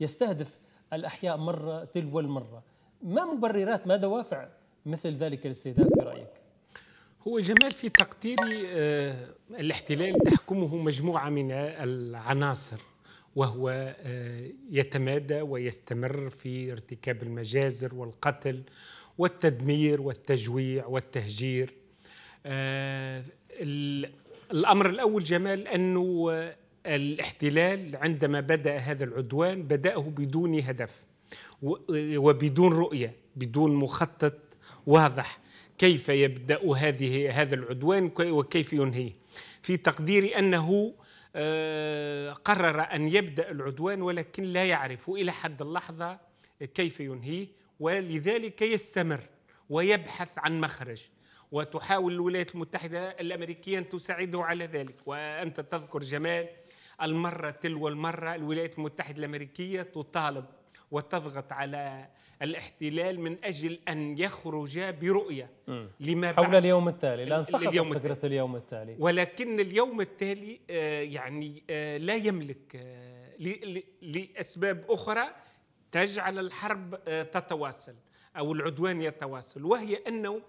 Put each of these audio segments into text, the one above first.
يستهدف الأحياء مرة تلو المرة ما مبررات ما دوافع مثل ذلك الاستهداف برأيك؟ هو جمال في تقديري آه، الاحتلال تحكمه مجموعة من العناصر وهو آه، يتمادى ويستمر في ارتكاب المجازر والقتل والتدمير والتجويع والتهجير آه، الأمر الأول جمال أنه الاحتلال عندما بدأ هذا العدوان بدأه بدون هدف وبدون رؤية بدون مخطط واضح كيف يبدأ هذه هذا العدوان وكيف ينهيه في تقديري أنه آه، قرر أن يبدأ العدوان ولكن لا يعرف إلى حد اللحظة كيف ينهيه ولذلك يستمر ويبحث عن مخرج وتحاول الولايات المتحدة الأمريكية أن تساعده على ذلك وأنت تذكر جمال المرة تلو المرة الولايات المتحدة الأمريكية تطالب وتضغط على الاحتلال من أجل أن يخرج برؤية لما حول بعد اليوم التالي لا سقطت اليوم فكرة التالي. اليوم التالي ولكن اليوم التالي آه، يعني آه، لا يملك آه، لأسباب أخرى تجعل الحرب تتواصل أو العدوان يتواصل وهي أنه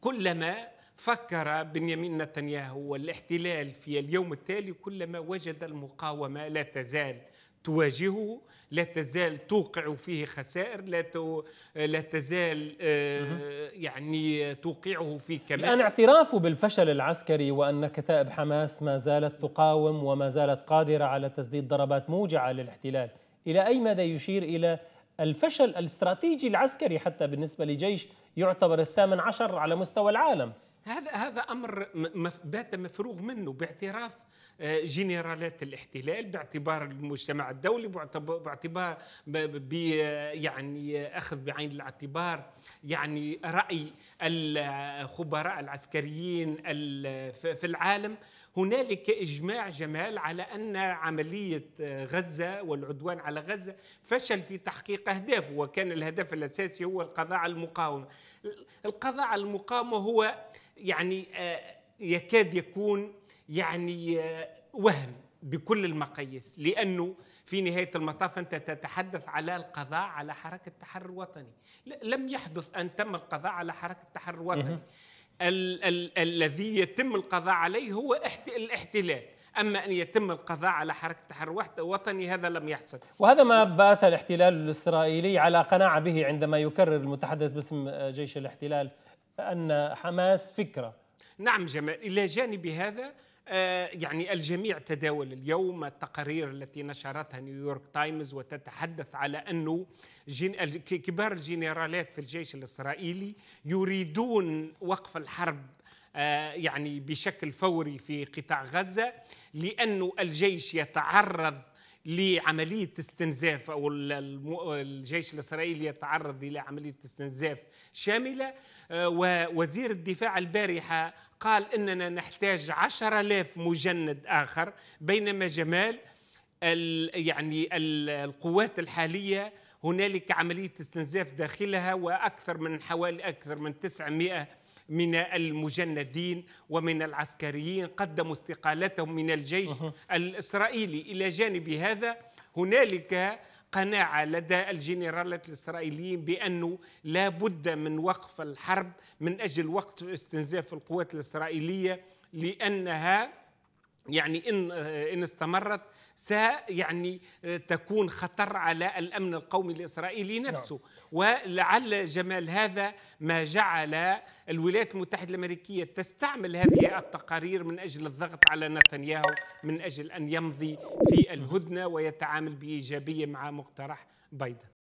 كلما فكر بنيامين نتنياهو والاحتلال في اليوم التالي كلما وجد المقاومة لا تزال تواجهه لا تزال توقع فيه خسائر لا تو... لا تزال آه، يعني توقعه في كمال الآن اعترافه بالفشل العسكري وأن كتائب حماس ما زالت تقاوم وما زالت قادرة على تسديد ضربات موجعة للاحتلال إلى أي مدى يشير إلى الفشل الاستراتيجي العسكري حتى بالنسبة لجيش يعتبر الثامن عشر على مستوى العالم هذا هذا امر بات مفروغ منه باعتراف آه، جنرالات الاحتلال باعتبار المجتمع الدولي باعتبار يعني آه، اخذ بعين الاعتبار يعني راي الخبراء آه، العسكريين في العالم هنالك اجماع جمال على ان عمليه آه، غزه والعدوان على غزه فشل في تحقيق اهدافه وكان الهدف الاساسي هو القضاء على المقاومه. القضاء على المقاومه هو يعني آه، يكاد يكون يعني آه، وهم بكل المقاييس لانه في نهايه المطاف انت تتحدث على القضاء على حركه التحرر الوطني لم يحدث ان تم القضاء على حركه التحرر الوطني ال ال الذي يتم القضاء عليه هو الاحتلال اما ان يتم القضاء على حركه التحرر الوطني هذا لم يحصل وهذا ما باث الاحتلال الاسرائيلي على قناعه به عندما يكرر المتحدث باسم جيش الاحتلال ان حماس فكره نعم جمال الى جانب هذا آه، يعني الجميع تداول اليوم التقارير التي نشرتها نيويورك تايمز وتتحدث على أنه كبار الجنرالات في الجيش الإسرائيلي يريدون وقف الحرب آه، يعني بشكل فوري في قطاع غزة لأن الجيش يتعرض لعمليه استنزاف او الجيش الاسرائيلي يتعرض الى عمليه استنزاف شامله آه، ووزير الدفاع البارحه قال اننا نحتاج 10000 مجند اخر بينما جمال يعني القوات الحاليه هنالك عمليه استنزاف داخلها واكثر من حوالي اكثر من 900 من المجندين ومن العسكريين قدموا استقالتهم من الجيش الإسرائيلي إلى جانب هذا هنالك قناعة لدى الجنرالات الإسرائيليين بأنه لا بد من وقف الحرب من أجل وقت استنزاف القوات الإسرائيلية لأنها يعني إن, آه، إن استمرت سيعني آه، تكون خطر على الأمن القومي الإسرائيلي نعم. نفسه ولعل جمال هذا ما جعل الولايات المتحدة الأمريكية تستعمل هذه التقارير من أجل الضغط على نتنياهو من أجل أن يمضي في الهدنة ويتعامل بإيجابية مع مقترح بايدن